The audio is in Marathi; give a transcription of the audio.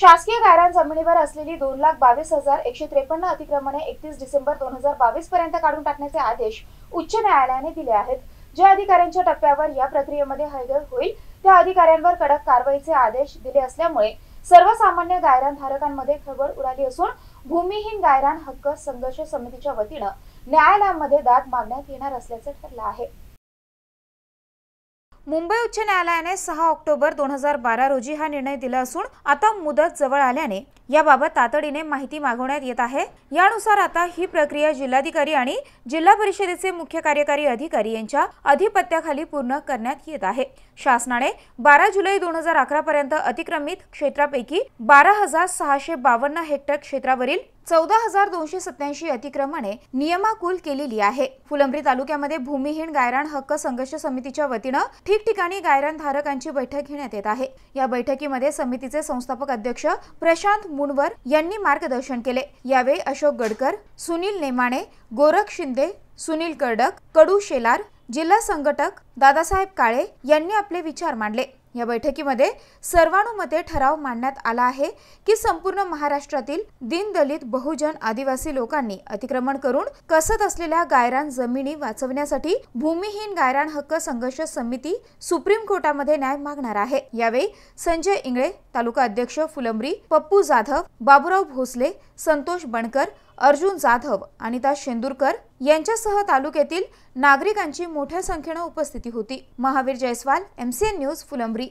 शासकीय गायरान जमिनीवर असलेली दोन लाख बावीस हजार एकशे त्रेपन्न अतिक्रमणे एकतीस डिसेंबर दोन हजार बावीस पर्यंत काढून टाकण्याचे आदेश उच्च न्यायालयाने दिले आहेत ज्या अधिकाऱ्यांच्या टप्प्यावर या प्रक्रियेमध्ये हयगय होईल त्या अधिकाऱ्यांवर कडक कारवाईचे आदेश दिले असल्यामुळे सर्वसामान्य गायरान धारकांमध्ये खळबळ उडाली असून भूमिहीन गायरान हक्क संघर्ष समितीच्या वतीनं न्यायालयामध्ये दाद मागण्यात येणार असल्याचं ठरलं आहे मुंबई उच्च न्यायालयाने सहा ऑक्टोबर दोन हजार बारा रोजी हा निर्णय दिला असून आता मुदत जवळ आल्याने याबाबत तातडीने माहिती मागवण्यात येत आहे यानुसार आता ही प्रक्रिया जिल्हाधिकारी आणि जिल्हा परिषदेचे मुख्य कार्यकारी अधिकारी यांच्या अधिपत्याखाली पूर्ण करण्यात येत आहे शासनाने बारा जुलै दोन हजार अकरा पर्यंत अतिक्रमित क्षेत्रापैकी बारा हजार सहाशे बावन्न हेक्टर क्षेत्रावरील चौदा हजार दोनशे सत्याऐंशी अतिक्रमणे नियमाकुल केलेली आहे फुलंब्री तालुक्यामध्ये भूमिहीन गायरान हक्क संघर्ष समितीच्या वतीनं ठिकठिकाणी गायरान धारकांची बैठक घेण्यात येत आहे या बैठकीमध्ये समितीचे संस्थापक अध्यक्ष प्रशांत मुनवर यांनी मार्गदर्शन केले यावेळी अशोक गडकर सुनील नेमाणे गोरख शिंदे सुनील कर्डक कडू शेलार जिल्हा संघटक दादासाहेब काळे यांनी आपले विचार मांडले या बैठकीमध्ये सर्वानुमते ठराव मांडण्यात आला आहे की संपूर्ण महाराष्ट्रातील दलित बहुजन आदिवासी लोकांनी अतिक्रमण करून कसत असलेल्या गायरान जमिनी वाचवण्यासाठी भूमिहीन गायरान हक्क संघर्ष समिती सुप्रीम कोर्टामध्ये न्याय मागणार आहे यावेळी संजय इंगळे तालुका अध्यक्ष फुलंब्री पप्पू जाधव बाबुराव भोसले संतोष बणकर अर्जुन जाधव अनिता शेंदुरकर यांच्यासह तालुक्यातील नागरिकांची मोठ्या संख्येनं उपस्थिती होती महावीर जयस्वाल एमसीएन न्यूज फुलंब्री